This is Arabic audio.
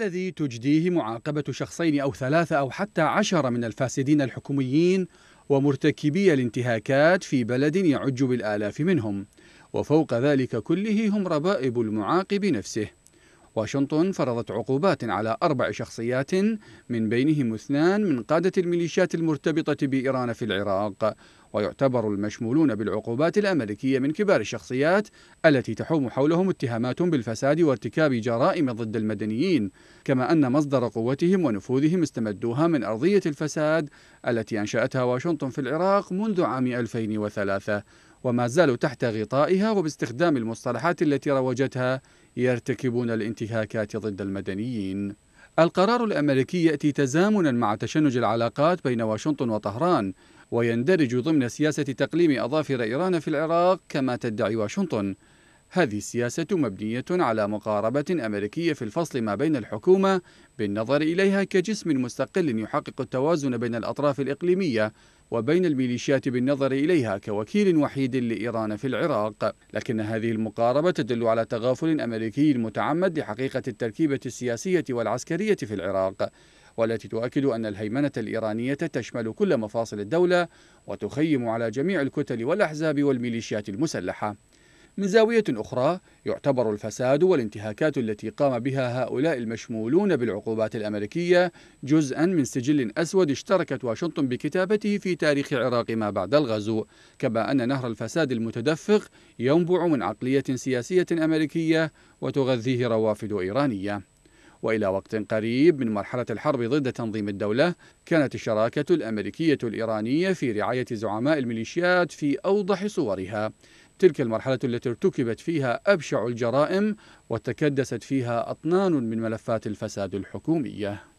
الذي تجديه معاقبة شخصين أو ثلاثة أو حتى عشرة من الفاسدين الحكوميين ومرتكبي الانتهاكات في بلد يعج بالآلاف منهم وفوق ذلك كله هم ربائب المعاقب نفسه واشنطن فرضت عقوبات على أربع شخصيات من بينهم اثنان من قادة الميليشيات المرتبطة بإيران في العراق ويعتبر المشمولون بالعقوبات الأمريكية من كبار الشخصيات التي تحوم حولهم اتهامات بالفساد وارتكاب جرائم ضد المدنيين كما أن مصدر قوتهم ونفوذهم استمدوها من أرضية الفساد التي أنشأتها واشنطن في العراق منذ عام 2003 وما زالوا تحت غطائها وباستخدام المصطلحات التي روجتها يرتكبون الانتهاكات ضد المدنيين القرار الأمريكي يأتي تزامنا مع تشنج العلاقات بين واشنطن وطهران ويندرج ضمن سياسة تقليم أظافر إيران في العراق كما تدعي واشنطن هذه السياسة مبنية على مقاربة أمريكية في الفصل ما بين الحكومة بالنظر إليها كجسم مستقل يحقق التوازن بين الأطراف الإقليمية وبين الميليشيات بالنظر إليها كوكيل وحيد لإيران في العراق لكن هذه المقاربة تدل على تغافل أمريكي متعمد لحقيقة التركيبة السياسية والعسكرية في العراق والتي تؤكد أن الهيمنة الإيرانية تشمل كل مفاصل الدولة وتخيم على جميع الكتل والأحزاب والميليشيات المسلحة من زاوية أخرى يعتبر الفساد والانتهاكات التي قام بها هؤلاء المشمولون بالعقوبات الأمريكية جزءا من سجل أسود اشتركت واشنطن بكتابته في تاريخ العراق ما بعد الغزو كما أن نهر الفساد المتدفق ينبع من عقلية سياسية أمريكية وتغذيه روافد إيرانية والى وقت قريب من مرحله الحرب ضد تنظيم الدوله كانت الشراكه الامريكيه الايرانيه في رعايه زعماء الميليشيات في اوضح صورها تلك المرحلة التي ارتكبت فيها أبشع الجرائم وتكدست فيها أطنان من ملفات الفساد الحكومية